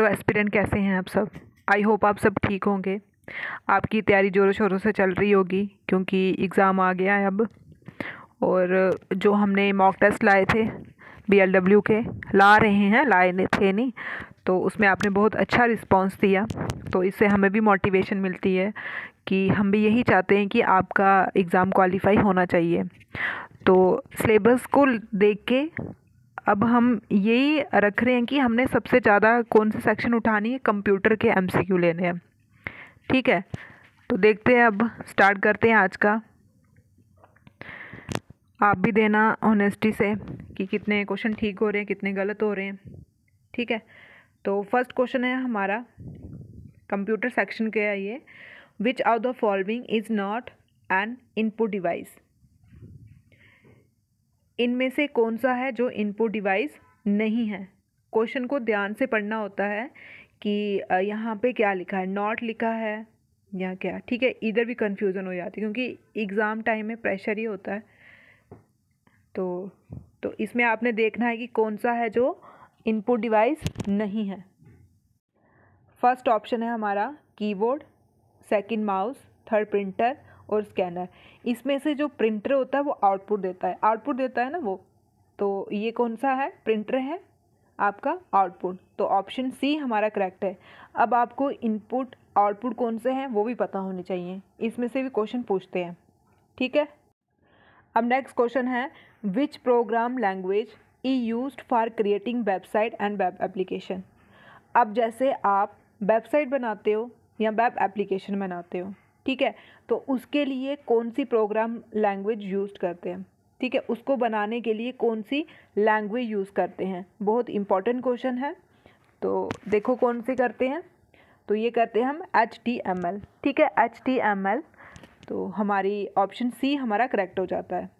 तो एस्पिरेंट कैसे हैं आप सब आई होप आप सब ठीक होंगे आपकी तैयारी ज़ोरों शोरों से चल रही होगी क्योंकि एग्ज़ाम आ गया है अब और जो हमने मॉक टेस्ट लाए थे बी के ला रहे हैं लाए नहीं थे नहीं तो उसमें आपने बहुत अच्छा रिस्पांस दिया तो इससे हमें भी मोटिवेशन मिलती है कि हम भी यही चाहते हैं कि आपका एग्ज़ाम क्वालिफाई होना चाहिए तो सिलेबस को देख के अब हम यही रख रहे हैं कि हमने सबसे ज़्यादा कौन सी सेक्शन उठानी है कंप्यूटर के एम लेने हैं ठीक है तो देखते हैं अब स्टार्ट करते हैं आज का आप भी देना ऑनेस्टी से कि कितने क्वेश्चन ठीक हो रहे हैं कितने गलत हो रहे हैं ठीक है तो फर्स्ट क्वेश्चन है हमारा कंप्यूटर सेक्शन के है ये which out the following is not an input device इनमें से कौन सा है जो इनपुट डिवाइस नहीं है क्वेश्चन को ध्यान से पढ़ना होता है कि यहाँ पे क्या लिखा है नॉट लिखा है या क्या ठीक है इधर भी कन्फ्यूज़न हो जाती है क्योंकि एग्ज़ाम टाइम में प्रेशर ही होता है तो तो इसमें आपने देखना है कि कौन सा है जो इनपुट डिवाइस नहीं है फर्स्ट ऑप्शन है हमारा keyboard second mouse third printer और स्कैनर इसमें से जो प्रिंटर होता है वो आउटपुट देता है आउटपुट देता है ना वो तो ये कौन सा है प्रिंटर है आपका आउटपुट तो ऑप्शन सी हमारा करेक्ट है अब आपको इनपुट आउटपुट कौन से हैं वो भी पता होने चाहिए इसमें से भी क्वेश्चन पूछते हैं ठीक है अब नेक्स्ट क्वेश्चन है which program language is use for creating website and web application अब जैसे आप वेबसाइट बनाते हो या वेब एप्लीकेशन बनाते हो ठीक है तो उसके लिए कौन सी प्रोग्राम लैंग्वेज यूज करते हैं ठीक है उसको बनाने के लिए कौन सी लैंग्वेज यूज़ करते हैं बहुत इंपॉर्टेंट क्वेश्चन है तो देखो कौन से करते हैं तो ये करते हैं हम एच टी एम एल ठीक है एच टी एम एल तो हमारी ऑप्शन सी हमारा करेक्ट हो जाता है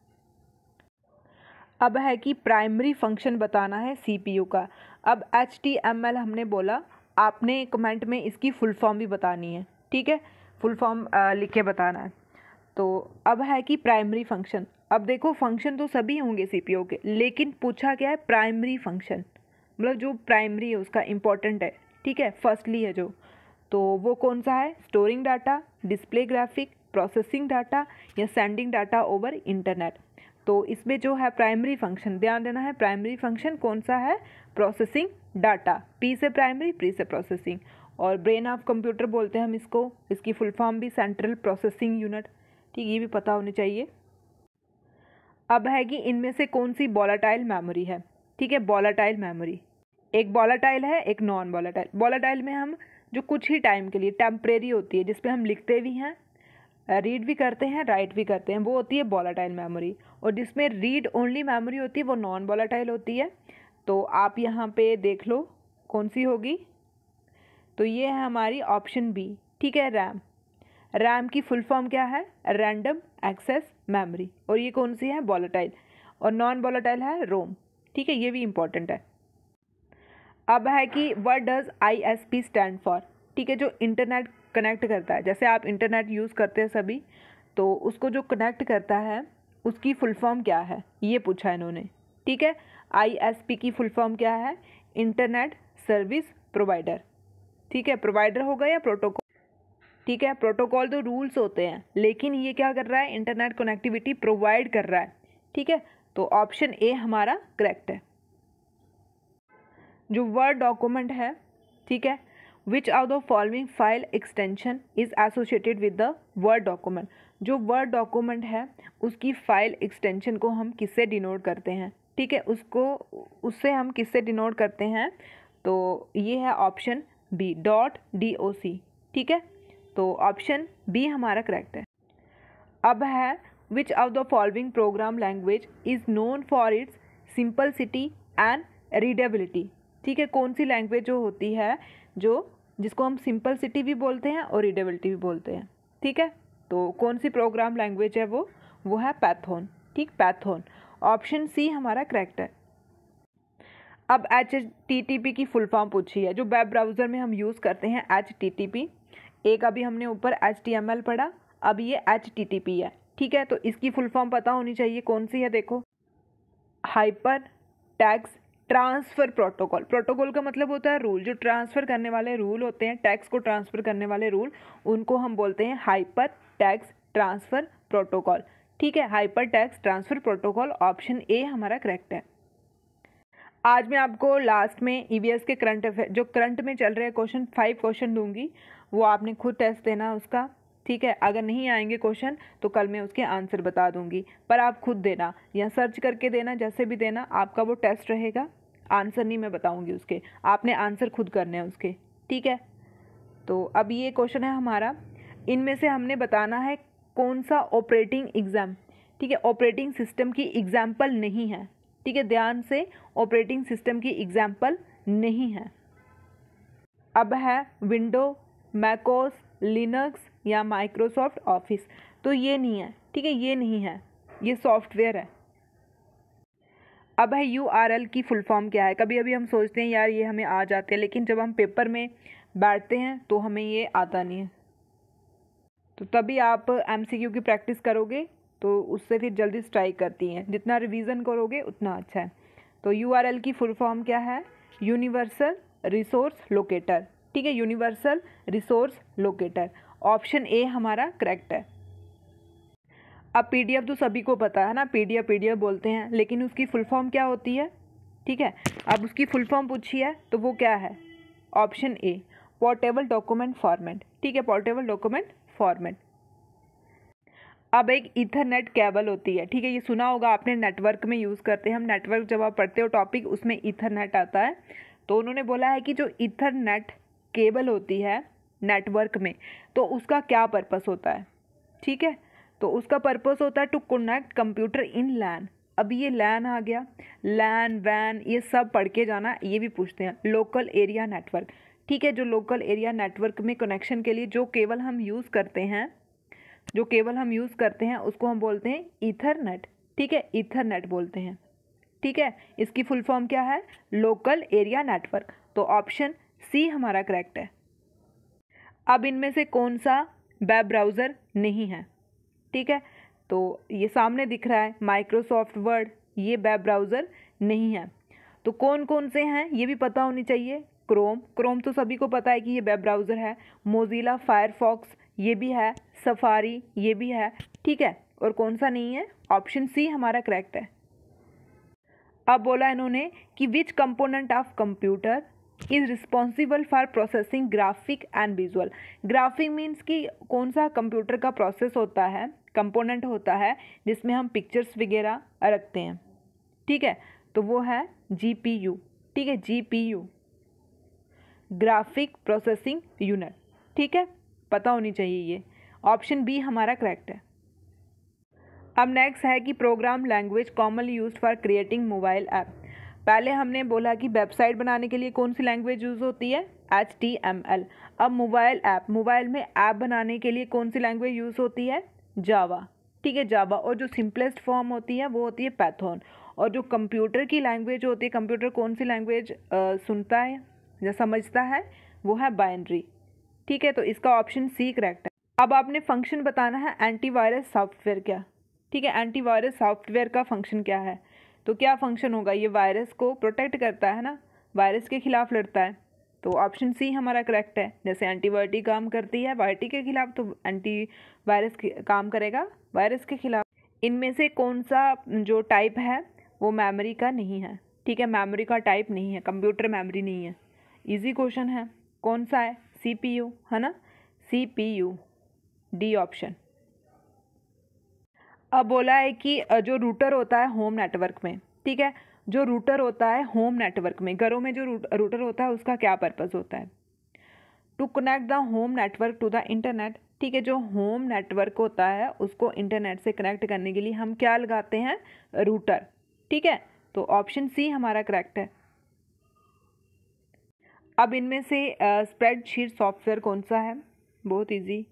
अब है कि प्राइमरी फंक्शन बताना है सीपीयू का अब एच टी एम एल हमने बोला आपने कमेंट में इसकी फुल फॉर्म भी बतानी है ठीक है फुल फॉर्म लिख के बताना है तो अब है कि प्राइमरी फंक्शन अब देखो फंक्शन तो सभी होंगे सी के लेकिन पूछा क्या है प्राइमरी फंक्शन मतलब जो प्राइमरी है उसका इम्पॉर्टेंट है ठीक है फर्स्टली है जो तो वो कौन सा है storing data display graphic processing data या सेंडिंग डाटा ओवर इंटरनेट तो इसमें जो है प्राइमरी फंक्शन ध्यान देना है प्राइमरी फंक्शन कौन सा है प्रोसेसिंग डाटा पी से प्राइमरी प्री से प्रोसेसिंग और ब्रेन ऑफ कंप्यूटर बोलते हैं हम इसको इसकी फुल फॉर्म भी सेंट्रल प्रोसेसिंग यूनिट ठीक ये भी पता होनी चाहिए अब है कि इनमें से कौन सी बॉलाटाइल मेमोरी है ठीक है बॉलाटाइल मेमोरी एक बॉलाटाइल है एक नॉन बॉलाटाइल बॉलाटाइल में हम जो कुछ ही टाइम के लिए टेम्परेरी होती है जिसपे हम लिखते भी हैं रीड भी करते हैं राइट भी करते हैं वो होती है बॉलाटाइल मेमोरी और जिसमें रीड ओनली मेमोरी होती है वो नॉन बॉलाटाइल होती है तो आप यहाँ पे देख लो कौन सी होगी तो ये है हमारी ऑप्शन बी ठीक है रैम रैम की फुल फॉर्म क्या है रैंडम एक्सेस मेमोरी और ये कौन सी है वॉलेटाइल और नॉन वॉलेटाइल है रोम ठीक है ये भी इम्पॉर्टेंट है अब है कि what does I S P stand for ठीक है जो इंटरनेट कनेक्ट करता है जैसे आप इंटरनेट यूज़ करते हैं सभी तो उसको जो कनेक्ट करता है उसकी फुल फॉर्म क्या है ये पूछा इन्होंने ठीक है आई एस पी की फुल फॉर्म क्या है इंटरनेट सर्विस प्रोवाइडर ठीक है प्रोवाइडर होगा या प्रोटोकॉल ठीक है प्रोटोकॉल तो रूल्स होते हैं लेकिन ये क्या कर रहा है इंटरनेट कनेक्टिविटी प्रोवाइड कर रहा है ठीक है तो ऑप्शन ए हमारा करेक्ट है जो वर्ड डॉक्यूमेंट है ठीक है which are the following file extension is associated with the word document जो वर्ड डॉक्यूमेंट है उसकी फाइल एक्सटेंशन को हम किससे डिनोट करते हैं ठीक है उसको उससे हम किससे डिनोट करते हैं तो ये है option B dot D O C ठीक है तो ऑप्शन बी हमारा करेक्ट है अब है which of the following program language is known for its simplicity and readability ठीक है कौन सी लैंग्वेज जो होती है जो जिसको हम सिंपल सिटी भी बोलते हैं और रीडेबिलिटी भी बोलते हैं ठीक है तो कौन सी प्रोग्राम लैंग्वेज है वो वो है पैथोन ठीक पैथोन ऑप्शन सी हमारा करेक्ट है अब एच की फुल फॉर्म पूछी है जो वेब ब्राउज़र में हम यूज़ करते हैं एच एक अभी हमने ऊपर एच पढ़ा अब ये एच है ठीक है तो इसकी फुल फॉर्म पता होनी चाहिए कौन सी है देखो hyper text transfer protocol protocol का मतलब होता है रूल जो ट्रांसफ़र करने वाले रूल होते हैं टैक्स को ट्रांसफ़र करने वाले रूल उनको हम बोलते हैं हाइपर टैक्स ट्रांसफ़र प्रोटोकॉल ठीक है hyper text transfer protocol option A हमारा करेक्ट है आज मैं आपको लास्ट में ई e के करंट अफेयर जो करंट में चल रहे हैं क्वेश्चन फाइव क्वेश्चन दूंगी वो आपने खुद टेस्ट देना उसका ठीक है अगर नहीं आएंगे क्वेश्चन तो कल मैं उसके आंसर बता दूंगी पर आप खुद देना या सर्च करके देना जैसे भी देना आपका वो टेस्ट रहेगा आंसर नहीं मैं बताऊंगी उसके आपने आंसर खुद करने हैं उसके ठीक है तो अब ये क्वेश्चन है हमारा इनमें से हमने बताना है कौन सा ऑपरेटिंग एग्ज़ाम ठीक है ऑपरेटिंग सिस्टम की एग्ज़ाम्पल नहीं है ठीक है ध्यान से ऑपरेटिंग सिस्टम की एग्जाम्पल नहीं है अब है विंडो मैकोस लिनक्स या माइक्रोसॉफ्ट ऑफिस तो ये नहीं है ठीक है ये नहीं है ये सॉफ्टवेयर है अब है यू आर एल की फुल फॉर्म क्या है कभी अभी हम सोचते हैं यार ये हमें आ जाते हैं लेकिन जब हम पेपर में बैठते हैं तो हमें ये आता नहीं है तो तभी आप एम सी क्यू की प्रैक्टिस करोगे तो उससे फिर जल्दी स्ट्राइक करती हैं जितना रिवीजन करोगे उतना अच्छा है तो यू की फुल फॉर्म क्या है यूनिवर्सल रिसोर्स लोकेटर ठीक है universal resource locator option A हमारा करेक्ट है अब पीडीएफ तो सभी को पता है ना पीडीएफ पीडीएफ बोलते हैं लेकिन उसकी फुल फॉर्म क्या होती है ठीक है अब उसकी फुल फॉर्म पूछी है तो वो क्या है option A portable document format ठीक है पोर्टेबल डॉक्यूमेंट फॉर्मेट अब एक इथरनेट केबल होती है ठीक है ये सुना होगा आपने नेटवर्क में यूज़ करते हैं हम नेटवर्क जब आप पढ़ते हो टॉपिक उसमें इथरनेट आता है तो उन्होंने बोला है कि जो इथरनेट केबल होती है नेटवर्क में तो उसका क्या पर्पस होता है ठीक है तो उसका पर्पस होता है to connect computer in LAN अब ये लैन आ गया लैन वैन ये सब पढ़ के जाना ये भी पूछते हैं लोकल एरिया नेटवर्क ठीक है जो लोकल एरिया नेटवर्क में कनेक्शन के लिए जो केबल हम यूज़ करते हैं जो केबल हम यूज़ करते हैं उसको हम बोलते हैं ईथरनेट ठीक है ईथरनेट बोलते हैं ठीक है इसकी फुल फॉर्म क्या है लोकल एरिया नेटवर्क तो ऑप्शन सी हमारा करेक्ट है अब इनमें से कौन सा वेब ब्राउज़र नहीं है ठीक है तो ये सामने दिख रहा है माइक्रोसॉफ्ट वर्ड ये वेब ब्राउज़र नहीं है तो कौन कौन से हैं ये भी पता होनी चाहिए क्रोम क्रोम तो सभी को पता है कि ये वेब ब्राउज़र है मोजिला फायरफॉक्स ये भी है सफारी ये भी है ठीक है और कौन सा नहीं है ऑप्शन सी हमारा करेक्ट है अब बोला इन्होंने कि which component of computer is responsible for processing graphic and visual graphic means कि कौन सा कंप्यूटर का प्रोसेस होता है कंपोनेंट होता है जिसमें हम पिक्चर्स वगैरह रखते हैं ठीक है तो वो है जी पी यू ठीक है G P U graphic processing unit ठीक है पता होनी चाहिए ये ऑप्शन बी हमारा करेक्ट है अब नेक्स्ट है कि program language commonly use for creating mobile app पहले हमने बोला कि वेबसाइट बनाने के लिए कौन सी लैंग्वेज यूज़ होती है एच टी एम एल अब मोबाइल ऐप मोबाइल में ऐप बनाने के लिए कौन सी लैंग्वेज यूज़ होती है जावा ठीक है जावा और जो सिंपलेस्ट फॉर्म होती है वो होती है पैथोन और जो कंप्यूटर की लैंग्वेज होती है कंप्यूटर कौन सी लैंग्वेज सुनता है या समझता है वो है बाइनरी ठीक है तो इसका ऑप्शन सी करेक्ट है अब आपने फंक्शन बताना है एंटीवायरस सॉफ्टवेयर क्या ठीक है एंटीवायरस सॉफ्टवेयर का फंक्शन क्या है तो क्या फंक्शन होगा ये वायरस को प्रोटेक्ट करता है ना वायरस के खिलाफ लड़ता है तो ऑप्शन सी हमारा करेक्ट है जैसे एंटीबायोटिक काम करती है बायोटिक के खिलाफ तो एंटी वायरस काम करेगा वायरस के खिलाफ इनमें से कौन सा जो टाइप है वो मेमोरी का नहीं है ठीक है मेमोरी का टाइप नहीं है कंप्यूटर मेमोरी नहीं है इजी क्वेश्चन है कौन सा है सी पी यू है ना C P U D option अब बोला है कि जो रूटर होता है होम नेटवर्क में ठीक है जो रूटर होता है होम नेटवर्क में घरों में जो रूटर होता है उसका क्या पर्पज़ होता है to connect the home network to the internet ठीक है जो होम नेटवर्क होता है उसको इंटरनेट से कनेक्ट करने के लिए हम क्या लगाते हैं रूटर ठीक है तो ऑप्शन सी हमारा करेक्ट है अब इनमें से स्प्रेडशीट सॉफ्टवेयर कौन सा है बहुत इजी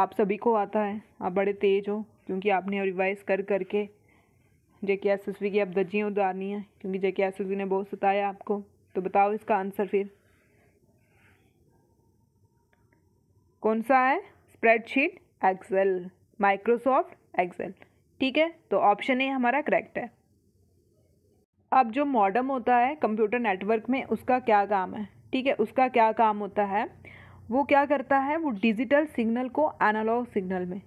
आप सभी को आता है आप बड़े तेज़ हो क्योंकि आपने रिवाइज़ कर करके जे के एस एस वी की आप दर्जियाँ उतारनी है क्योंकि जे के एस एस वी ने बहुत सताया आपको तो बताओ इसका आंसर फिर कौन सा है स्प्रेडशीट एक्सेल माइक्रोसॉफ्ट एक्सेल ठीक है तो ऑप्शन ए हमारा करेक्ट है अब जो मॉडम होता है कंप्यूटर नेटवर्क में उसका क्या काम है ठीक है उसका क्या काम होता है वो क्या करता है वो डिजिटल सिग्नल को एनालॉग सिग्नल में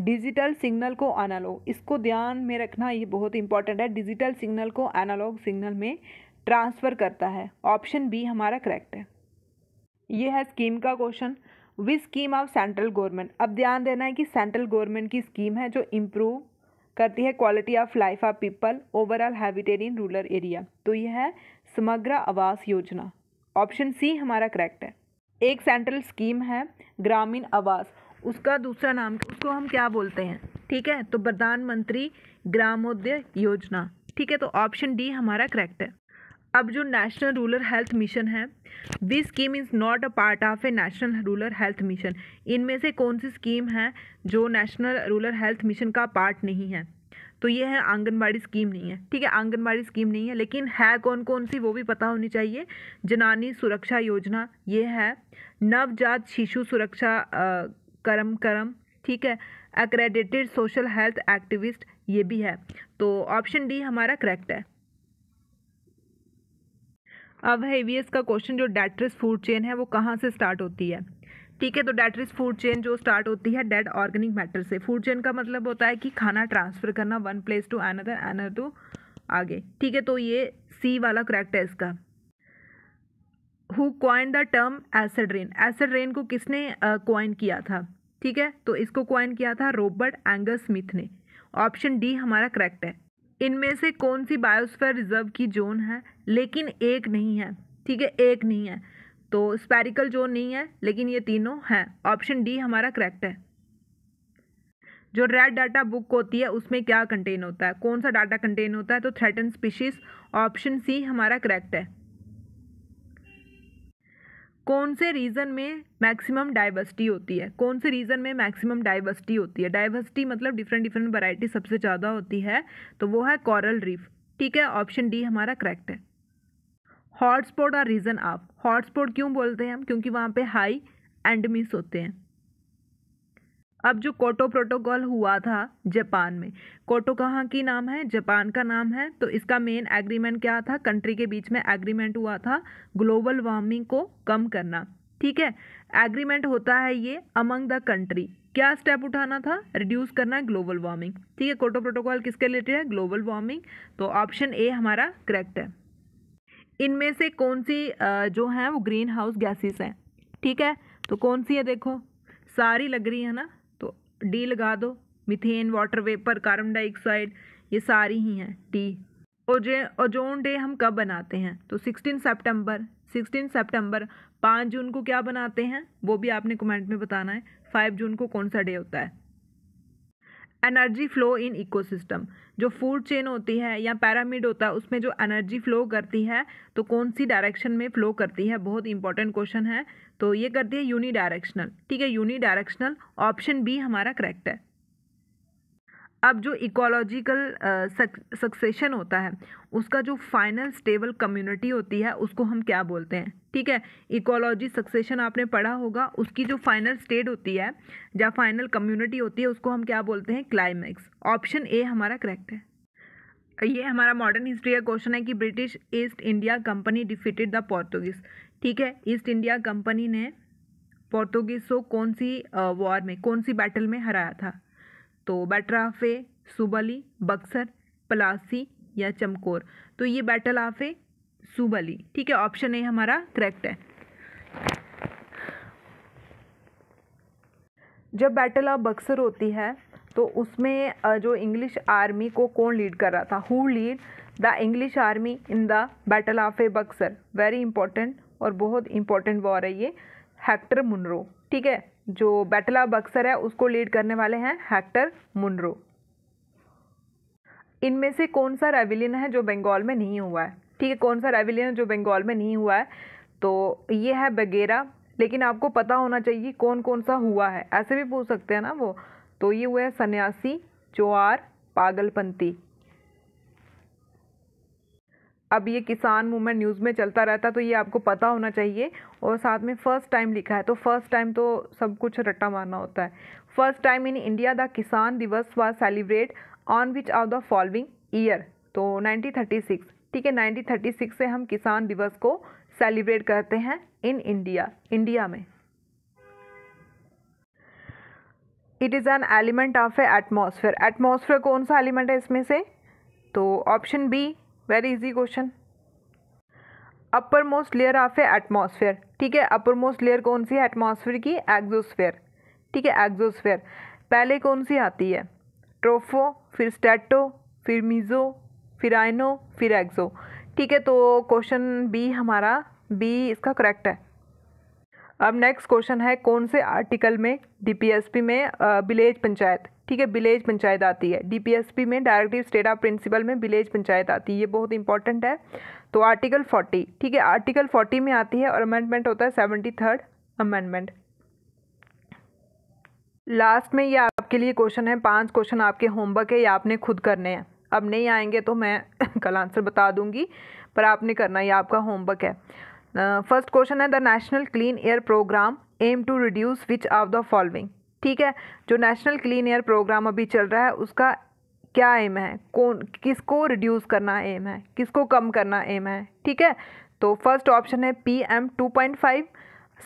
डिजिटल सिग्नल को एनालॉग इसको ध्यान में रखना ये बहुत इंपॉर्टेंट है डिजिटल सिग्नल को एनालॉग सिग्नल में ट्रांसफ़र करता है ऑप्शन बी हमारा करेक्ट है ये है स्कीम का question with scheme of central government अब ध्यान देना है कि सेंट्रल गवर्नमेंट की स्कीम है जो इम्प्रूव करती है quality of life of people overall habitat in rural area तो यह है समग्र आवास योजना ऑप्शन सी हमारा करेक्ट है एक सेंट्रल स्कीम है ग्रामीण आवास उसका दूसरा नाम उसको हम क्या बोलते हैं ठीक है तो प्रधानमंत्री ग्रामोदय योजना ठीक है तो ऑप्शन डी हमारा करेक्ट है अब जो नेशनल रूरल हेल्थ मिशन है this scheme is not a part of a national rural health mission इनमें से कौन सी स्कीम है जो नेशनल रूरल हेल्थ मिशन का पार्ट नहीं है तो ये है आंगनबाड़ी स्कीम नहीं है ठीक है आंगनबाड़ी स्कीम नहीं है लेकिन है कौन कौन सी वो भी पता होनी चाहिए जनानी सुरक्षा योजना ये है नवजात शिशु सुरक्षा कर्म कर्म ठीक है एक्रेडिटेड सोशल हेल्थ एक्टिविस्ट ये भी है तो ऑप्शन डी हमारा करेक्ट है अब है का क्वेश्चन जो डेट्रिस फूड चेन है वो कहाँ से स्टार्ट होती है ठीक है तो डैट इज़ फूड चेन जो स्टार्ट होती है डेड ऑर्गेनिक मैटर से फूड चेन का मतलब होता है कि खाना ट्रांसफ़र करना one place to another another to आगे ठीक है तो ये सी वाला करेक्ट है इसका who coin the term acid rain acid rain को किसने क्वाइन uh, किया था ठीक है तो इसको क्वाइन किया था रॉबर्ट एंगर स्मिथ ने ऑप्शन डी हमारा करेक्ट है इनमें से कौन सी बायोस्फेयर रिजर्व की जोन है लेकिन एक नहीं है ठीक है एक नहीं है तो स्पेरिकल जोन नहीं है लेकिन ये तीनों हैं ऑप्शन डी हमारा करेक्ट है जो रेड डाटा बुक होती है उसमें क्या कंटेन होता है कौन सा डाटा कंटेन होता है तो थ्रेटन स्पीशीज ऑप्शन सी हमारा करेक्ट है कौन से रीज़न में मैक्सिमम डाइवर्सिटी होती है कौन से रीज़न में मैक्सिमम डाइवर्सिटी होती है डाइवर्सिटी मतलब डिफरेंट डिफरेंट वैरायटी सबसे ज़्यादा होती है तो वो है कॉरल रीफ ठीक है ऑप्शन डी हमारा करेक्ट है hotspot are reason of hotspot क्यों बोलते हैं हम क्योंकि वहाँ पे हाई एंडमिस होते हैं अब जो कोटो प्रोटोकॉल हुआ था जापान में कोटो कहाँ की नाम है जापान का नाम है तो इसका मेन एग्रीमेंट क्या था कंट्री के बीच में एग्रीमेंट हुआ था ग्लोबल वार्मिंग को कम करना ठीक है एग्रीमेंट होता है ये अमंग द कंट्री क्या स्टेप उठाना था रिड्यूस करना है ग्लोबल वार्मिंग ठीक है कोटो प्रोटोकॉल किसके रिलेटेड है ग्लोबल वार्मिंग तो ऑप्शन ए हमारा करेक्ट है इनमें से कौन सी जो हैं वो ग्रीन हाउस गैसेस हैं ठीक है तो कौन सी है देखो सारी लग रही है ना तो डी लगा दो methane water vapour carbon dioxide ये सारी ही हैं टी ओजे ओजोन डे हम कब बनाते हैं तो सिक्सटीन सितंबर सिक्सटीन सितंबर पाँच जून को क्या बनाते हैं वो भी आपने कमेंट में बताना है फाइव जून को कौन सा डे होता है एनर्जी फ्लो इन इकोसिस्टम जो फूड चेन होती है या पैरामिड होता है उसमें जो एनर्जी फ्लो करती है तो कौन सी डायरेक्शन में फ्लो करती है बहुत इंपॉर्टेंट क्वेश्चन है तो ये करती है यूनी डायरेक्शनल ठीक है यूनी डायरेक्शनल ऑप्शन बी हमारा करेक्ट है अब जो इकोलॉजिकल सक्सेशन uh, होता है उसका जो फाइनल स्टेबल कम्युनिटी होती है उसको हम क्या बोलते हैं ठीक है इकोलॉजी सक्सेशन आपने पढ़ा होगा उसकी जो फाइनल स्टेट होती है या फाइनल कम्युनिटी होती है उसको हम क्या बोलते हैं क्लाइमैक्स ऑप्शन ए हमारा करेक्ट है ये हमारा मॉडर्न हिस्ट्री का क्वेश्चन है कि British East India Company defeated the Portuguese ठीक है ईस्ट इंडिया कंपनी ने पोर्तुगीज को कौन सी वॉर uh, में कौन सी बैटल में हराया था तो बैटल ऑफ ए सुबली बक्सर पलासी या चमकोर तो ये बैटल ऑफ ए सुबली ठीक है ऑप्शन ए हमारा करेक्ट है जब बैटल ऑफ बक्सर होती है तो उसमें जो इंग्लिश आर्मी को कौन लीड कर रहा था who lead the English army in the battle of a Buxar very important और बहुत इंपॉर्टेंट वॉर है ये हैक्टर मुनरो ठीक है जो बैटल ऑफ बक्सर है उसको लीड करने वाले हैं हेक्टर मुनरो इनमें से कौन सा रेविलियन है जो बंगाल में नहीं हुआ है ठीक है कौन सा रेविलियन जो बंगाल में नहीं हुआ है तो ये है बगेरा लेकिन आपको पता होना चाहिए कौन कौन सा हुआ है ऐसे भी पूछ सकते हैं ना वो तो ये हुआ है सन्यासी चोआर पागलपंती अब ये किसान मूवमेंट न्यूज़ में चलता रहता तो ये आपको पता होना चाहिए और साथ में फ़र्स्ट टाइम लिखा है तो फर्स्ट टाइम तो सब कुछ रट्टा मारना होता है first time in India the Kisan Diwas was celebrate on which of the following year तो 1936 ठीक है 1936 से हम किसान दिवस को सेलिब्रेट करते हैं इन इंडिया इंडिया में it is an element of a atmosphere atmosphere कौन सा एलिमेंट है इसमें से तो option B very easy question upper most layer of a atmosphere ठीक है अपर मोस्ट लेयर कौन सी है एटमोसफेयर की एग्जोस्फेयर ठीक है एग्जोस्फेयर पहले कौन सी आती है ट्रोफो फिर स्टेटो फिर मीज़ो फिर आइनो फिर एग्जो ठीक है तो क्वेश्चन बी हमारा बी इसका करेक्ट है अब नेक्स्ट क्वेश्चन है कौन से आर्टिकल में डीपीएसपी में विलेज पंचायत ठीक है विलेज पंचायत आती है डीपीएसपी में डायरेक्टिव स्टेट ऑफ प्रिंसिपल में विलेज पंचायत आती है ये बहुत इंपॉर्टेंट है तो आर्टिकल फोर्टी ठीक है आर्टिकल फोर्टी में आती है और अमेंडमेंट होता है सेवेंटी थर्ड अमेंडमेंट लास्ट में ये आपके लिए क्वेश्चन है पांच क्वेश्चन आपके होमवर्क है या आपने खुद करने हैं अब नहीं आएंगे तो मैं कल आंसर बता दूंगी पर आपने करना ये आपका होमवर्क है फर्स्ट क्वेश्चन है the national clean air programme aim to reduce which of the following ठीक है जो नेशनल क्लीन एयर प्रोग्राम अभी चल रहा है उसका क्या एम है कौन किसको रिड्यूस करना एम है किसको कम करना एम है ठीक है तो फर्स्ट ऑप्शन है P M two point five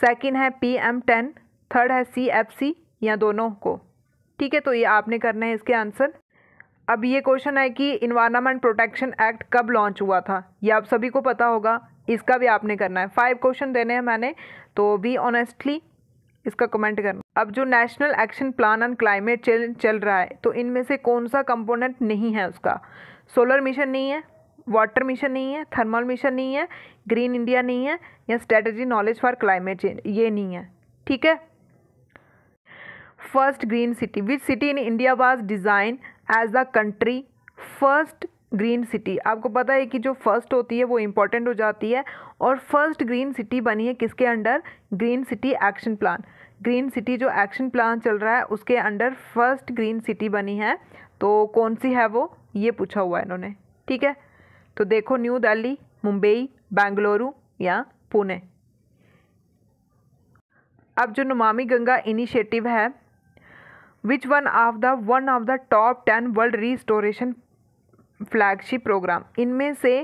second है पी एम टेन थर्ड है सी एफ सी या दोनों को ठीक है तो ये आपने करना है इसके आंसर अब ये क्वेश्चन है कि इन्वायरमेंट प्रोटेक्शन एक्ट कब लॉन्च हुआ था ये आप सभी को पता होगा इसका भी आपने करना है फाइव क्वेश्चन देने हैं मैंने तो बी ऑनेस्टली इसका कमेंट करना अब जो national action plan on climate change चल रहा है तो इनमें से कौन सा कंपोनेंट नहीं है उसका सोलर मिशन नहीं है वाटर मिशन नहीं है थर्मल मिशन नहीं है ग्रीन इंडिया नहीं है या strategy knowledge for climate change ये नहीं है ठीक है first green city which city in India was design as the country first green city आपको पता है कि जो फर्स्ट होती है वो इम्पॉर्टेंट हो जाती है और फर्स्ट ग्रीन सिटी बनी है किसके under green city action plan green city जो एक्शन प्लान चल रहा है उसके अंडर फर्स्ट ग्रीन सिटी बनी है तो कौन सी है वो ये पूछा हुआ है इन्होंने ठीक है तो देखो न्यू दिल्ली मुंबई बेंगलुरु या पुणे अब जो नुमामी गंगा इनिशिएटिव है which one of the one of the top ten world restoration flagship programme इनमें से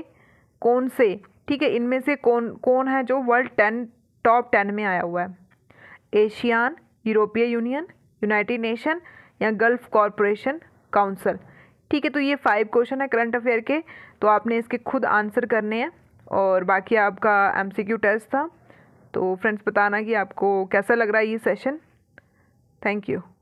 कौन से ठीक है इनमें से कौन कौन है जो वर्ल्ड टेन टॉप टेन में आया हुआ है ASEAN European Union United Nation या गल्फ कॉरपोरेशन काउंसिल ठीक है तो ये फाइव क्वेश्चन है करंट अफेयर के तो आपने इसके खुद आंसर करने हैं और बाकी आपका एम टेस्ट था तो फ्रेंड्स बताना कि आपको कैसा लग रहा है ये सेशन थैंक यू